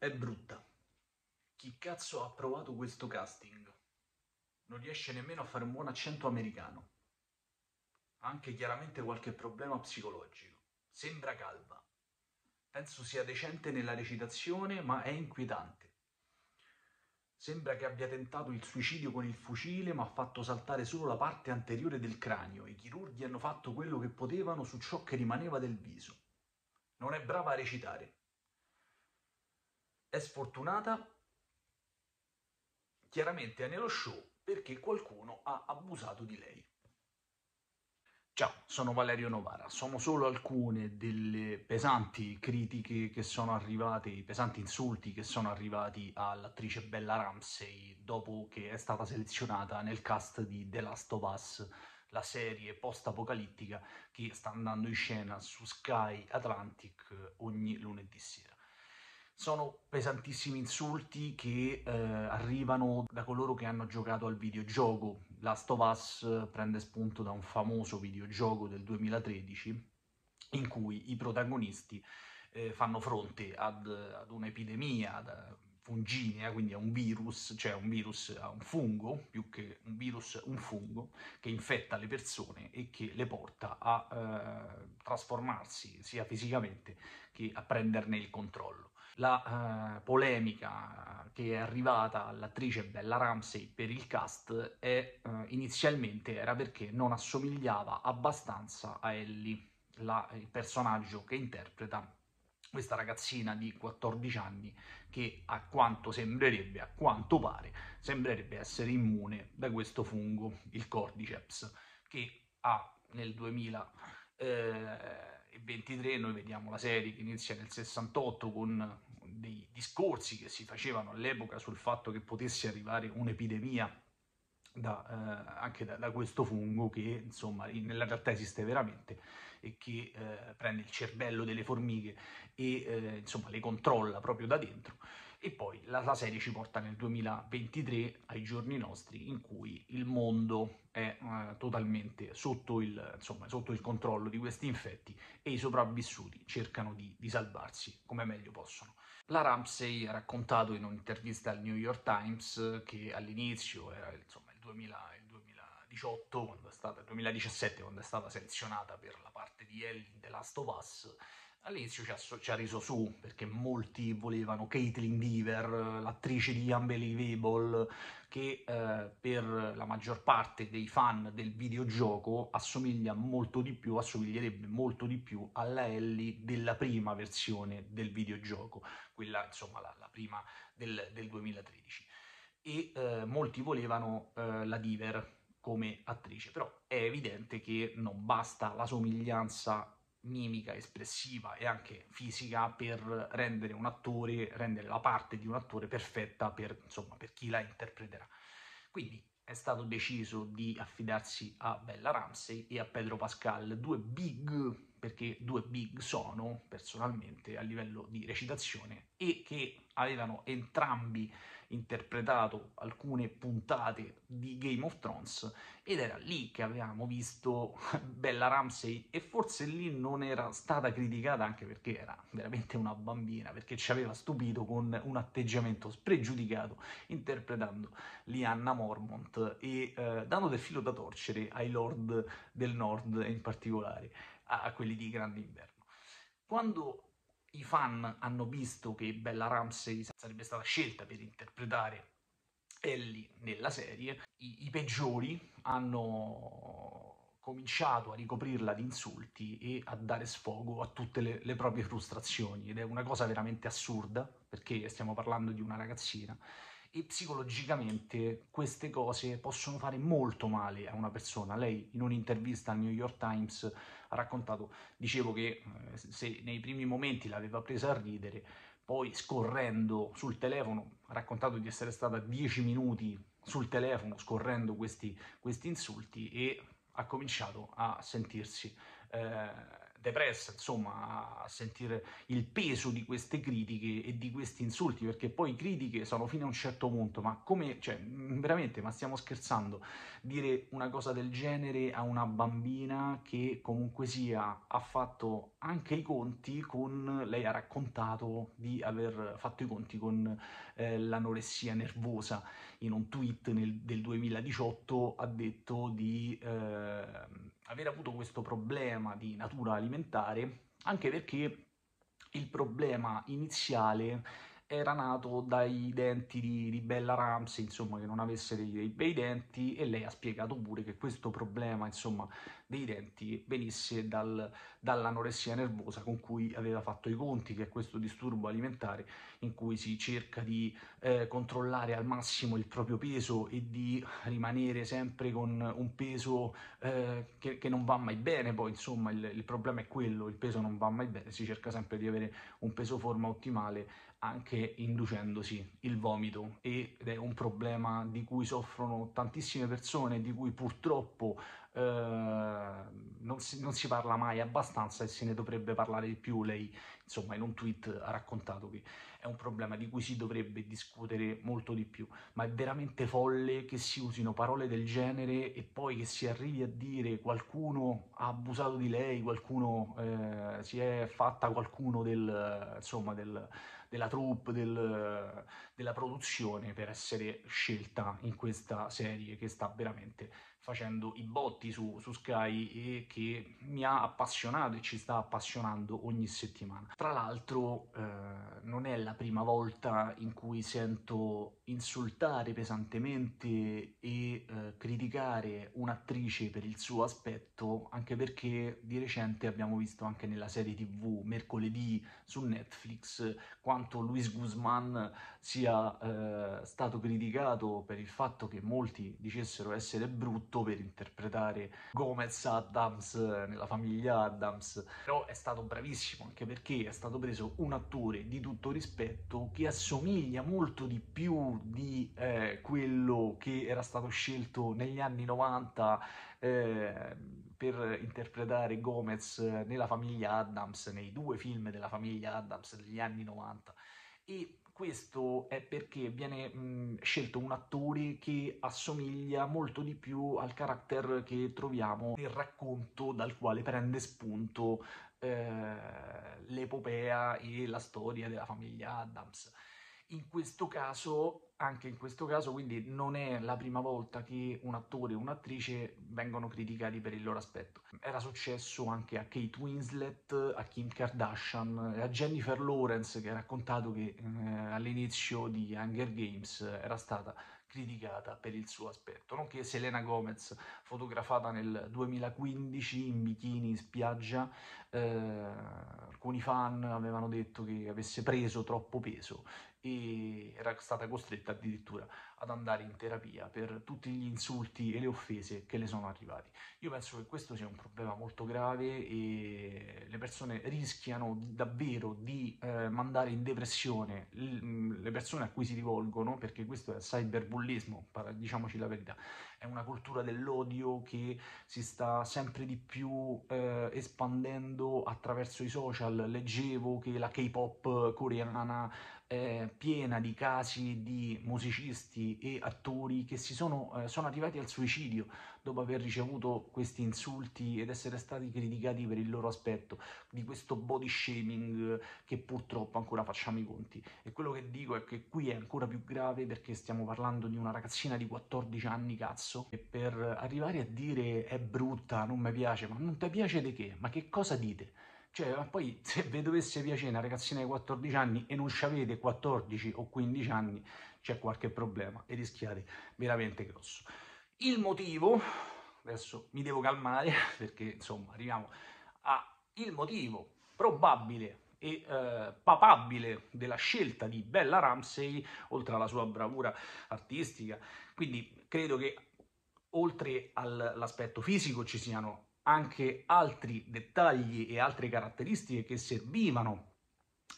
È brutta. Chi cazzo ha provato questo casting? Non riesce nemmeno a fare un buon accento americano. Ha anche chiaramente qualche problema psicologico. Sembra calva. Penso sia decente nella recitazione, ma è inquietante. Sembra che abbia tentato il suicidio con il fucile, ma ha fatto saltare solo la parte anteriore del cranio. I chirurghi hanno fatto quello che potevano su ciò che rimaneva del viso. Non è brava a recitare è sfortunata chiaramente è nello show perché qualcuno ha abusato di lei. Ciao, sono Valerio Novara. Sono solo alcune delle pesanti critiche che sono arrivate, i pesanti insulti che sono arrivati all'attrice Bella Ramsey dopo che è stata selezionata nel cast di The Last of Us, la serie post-apocalittica che sta andando in scena su Sky Atlantic ogni lunedì sera sono pesantissimi insulti che eh, arrivano da coloro che hanno giocato al videogioco. Last of Us eh, prende spunto da un famoso videogioco del 2013 in cui i protagonisti eh, fanno fronte ad, ad un'epidemia, funginea, eh, quindi è un virus, cioè un virus, eh, un fungo, più che un virus, un fungo, che infetta le persone e che le porta a eh, trasformarsi sia fisicamente che a prenderne il controllo. La eh, polemica che è arrivata all'attrice Bella Ramsey per il cast è, eh, inizialmente era perché non assomigliava abbastanza a Ellie, la, il personaggio che interpreta questa ragazzina di 14 anni che a quanto sembrerebbe, a quanto pare, sembrerebbe essere immune da questo fungo, il Cordyceps, che ha nel 2023, eh, noi vediamo la serie che inizia nel 68 con dei discorsi che si facevano all'epoca sul fatto che potesse arrivare un'epidemia da, eh, anche da, da, questo fungo che insomma nella realtà esiste veramente e che eh, prende il cervello delle formiche e eh, insomma le controlla proprio da dentro e poi la, la, serie ci porta nel 2023 ai giorni nostri in cui il mondo è eh, totalmente sotto il, insomma, sotto il controllo di questi infetti e i sopravvissuti cercano di, di salvarsi come meglio possono. La Ramsey ha raccontato in un'intervista al New York Times che all'inizio era insomma, 2000, il 2018, quando è stata, il 2017, quando è stata selezionata per la parte di Ellie in The Last of Us, all'inizio ci ha, ci ha, riso su perché molti volevano Caitlyn Deaver, l'attrice di Unbelievable, che eh, per la maggior parte dei fan del videogioco assomiglia molto di più, assomiglierebbe molto di più alla Ellie della prima versione del videogioco, quella insomma la, la prima del, del 2013 e eh, molti volevano eh, la Diver come attrice, però è evidente che non basta la somiglianza mimica, espressiva e anche fisica per rendere un attore, rendere la parte di un attore perfetta per, insomma, per chi la interpreterà. Quindi è stato deciso di affidarsi a Bella Ramsey e a Pedro Pascal, due big perché due big sono personalmente a livello di recitazione e che avevano entrambi interpretato alcune puntate di Game of Thrones ed era lì che avevamo visto Bella Ramsey e forse lì non era stata criticata anche perché era veramente una bambina, perché ci aveva stupito con un atteggiamento spregiudicato interpretando Lianna Mormont e eh, dando del filo da torcere ai Lord del Nord in particolare, a quelli di Grande Inverno. Quando i fan hanno visto che Bella Ramsey sarebbe stata scelta per interpretare Ellie nella serie, i, i peggiori hanno cominciato a ricoprirla di insulti e a dare sfogo a tutte le, le proprie frustrazioni ed è una cosa veramente assurda perché stiamo parlando di una ragazzina e psicologicamente queste cose possono fare molto male a una persona. Lei in un'intervista al New York Times ha raccontato, dicevo che eh, se nei primi momenti l'aveva presa a ridere, poi scorrendo sul telefono, ha raccontato di essere stata 10 minuti sul telefono scorrendo questi, questi insulti e ha cominciato a sentirsi... Eh, depressa, insomma, a sentire il peso di queste critiche e di questi insulti, perché poi critiche sono fino a un certo punto, ma come, cioè, mm, veramente, ma stiamo scherzando, dire una cosa del genere a una bambina che comunque sia ha fatto anche i conti con, lei ha raccontato di aver fatto i conti con eh, l'anoressia nervosa, in un tweet nel, del 2018 ha detto di... Eh, aver avuto questo problema di natura alimentare, anche perché il problema iniziale era nato dai denti di, di Bella Ramsey, insomma, che non avesse dei, dei, bei denti, e lei ha spiegato pure che questo problema, insomma, dei denti venisse dal, dall'anoressia nervosa con cui aveva fatto i conti, che è questo disturbo alimentare in cui si cerca di eh, controllare al massimo il proprio peso e di rimanere sempre con un peso eh, che, che, non va mai bene, poi insomma il, il problema è quello, il peso non va mai bene, si cerca sempre di avere un peso forma ottimale anche inducendosi il vomito ed è un problema di cui soffrono tantissime persone, di cui purtroppo Ehm, non, si, non, si, parla mai abbastanza e se ne dovrebbe parlare di più. Lei, insomma, in un tweet ha raccontato che un problema di cui si dovrebbe discutere molto di più, ma è veramente folle che si usino parole del genere e poi che si arrivi a dire qualcuno ha abusato di lei, qualcuno eh, si è fatta qualcuno del, insomma, del, della troupe, del, della produzione per essere scelta in questa serie che sta veramente facendo i botti su, su, Sky e che mi ha appassionato e ci sta appassionando ogni settimana. Tra l'altro eh, non è la prima volta in cui sento insultare pesantemente e eh, criticare un'attrice per il suo aspetto, anche perché di recente abbiamo visto anche nella serie tv mercoledì su Netflix quanto Luis Guzman sia eh, stato criticato per il fatto che molti dicessero essere brutto per interpretare Gomez Adams eh, nella famiglia Adams, però è stato bravissimo anche perché è stato preso un attore di tutto rispetto rispetto che assomiglia molto di più di eh, quello che era stato scelto negli anni 90 eh, per interpretare Gomez nella famiglia Adams, nei due film della famiglia Adams degli anni 90. E questo è perché viene mh, mm, scelto un attore che assomiglia molto di più al carattere che troviamo nel racconto dal quale prende spunto eh, l'epopea e la storia della famiglia Adams. In questo caso, anche in questo caso, quindi non è la prima volta che un attore e un'attrice vengono criticati per il loro aspetto. Era successo anche a Kate Winslet, a Kim Kardashian, a Jennifer Lawrence che ha raccontato che eh, all'inizio di Hunger Games era stata criticata per il suo aspetto, nonché Selena Gomez, fotografata nel 2015 in bikini in spiaggia, eh, alcuni fan avevano detto che avesse preso troppo peso e era stata costretta addirittura ad andare in terapia per tutti gli insulti e le offese che le sono arrivati. Io penso che questo sia un problema molto grave e le persone rischiano davvero di eh, mandare in depressione mm, le persone a cui si rivolgono, perché questo è cyberbullismo, diciamoci la verità, è una cultura dell'odio che si sta sempre di più eh, espandendo attraverso i social. Leggevo che la K-pop coreana eh, piena di casi di musicisti e attori che si sono, eh, sono arrivati al suicidio dopo aver ricevuto questi insulti ed essere stati criticati per il loro aspetto, di questo body shaming che purtroppo ancora facciamo i conti. E quello che dico è che qui è ancora più grave perché stiamo parlando di una ragazzina di 14 anni, cazzo, e per arrivare a dire è brutta, non mi piace, ma non ti piace di che? Ma che cosa dite? Cioè, ma poi se vi dovesse piacere una ragazzina di 14 anni e non avete 14 o 15 anni, c'è qualche problema e rischiate veramente grosso. Il motivo, adesso mi devo calmare perché insomma arriviamo al motivo probabile e eh, papabile della scelta di Bella Ramsey, oltre alla sua bravura artistica. Quindi credo che oltre all'aspetto fisico ci siano anche altri dettagli e altre caratteristiche che servivano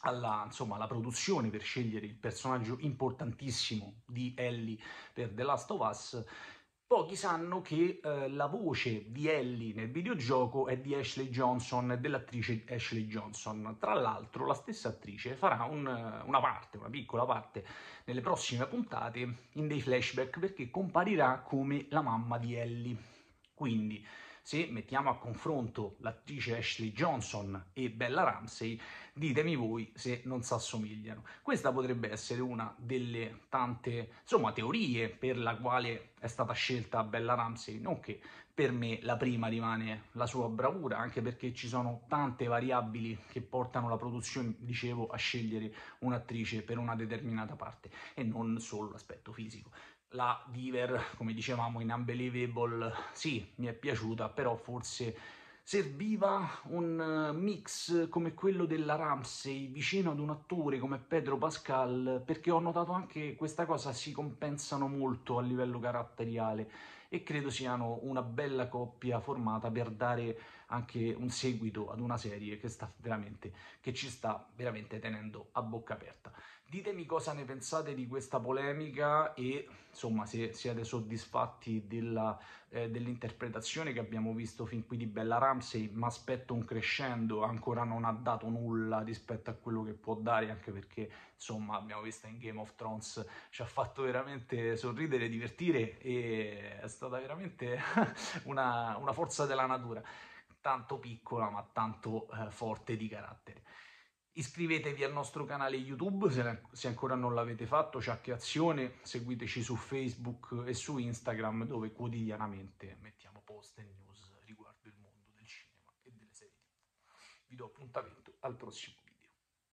alla, insomma, alla produzione per scegliere il personaggio importantissimo di Ellie per The Last of Us, Pochi sanno che eh, la voce di Ellie nel videogioco è di Ashley Johnson, dell'attrice Ashley Johnson. Tra l'altro la stessa attrice farà un, una parte, una piccola parte, nelle prossime puntate in dei flashback perché comparirà come la mamma di Ellie. Quindi se mettiamo a confronto l'attrice Ashley Johnson e Bella Ramsey, ditemi voi se non si assomigliano. Questa potrebbe essere una delle tante insomma, teorie per la quale è stata scelta Bella Ramsey, non che per me la prima rimane la sua bravura, anche perché ci sono tante variabili che portano la produzione, dicevo, a scegliere un'attrice per una determinata parte e non solo l'aspetto fisico la Diver, come dicevamo in Unbelievable, sì, mi è piaciuta, però forse serviva un eh, mix come quello della Ramsey vicino ad un attore come Pedro Pascal, perché ho notato anche questa cosa si compensano molto a livello caratteriale e credo siano una bella coppia formata per dare anche un seguito ad una serie che, sta veramente, che ci sta veramente tenendo a bocca aperta. Ditemi cosa ne pensate di questa polemica e insomma se siete soddisfatti eh, dell'interpretazione eh, dell che abbiamo visto fin qui di Bella Ramsey, ma aspetto un crescendo, ancora non ha dato nulla rispetto a quello che può dare, anche perché insomma abbiamo visto in Game of Thrones, ci ha fatto veramente sorridere, divertire e è stata veramente una, una forza della natura, tanto piccola ma tanto eh, forte di carattere. Iscrivetevi al nostro canale YouTube se, se ancora non l'avete fatto, Ciacche Azione, seguiteci su Facebook e su Instagram dove quotidianamente mettiamo post e news riguardo il mondo del cinema e delle serie. Vi do appuntamento al prossimo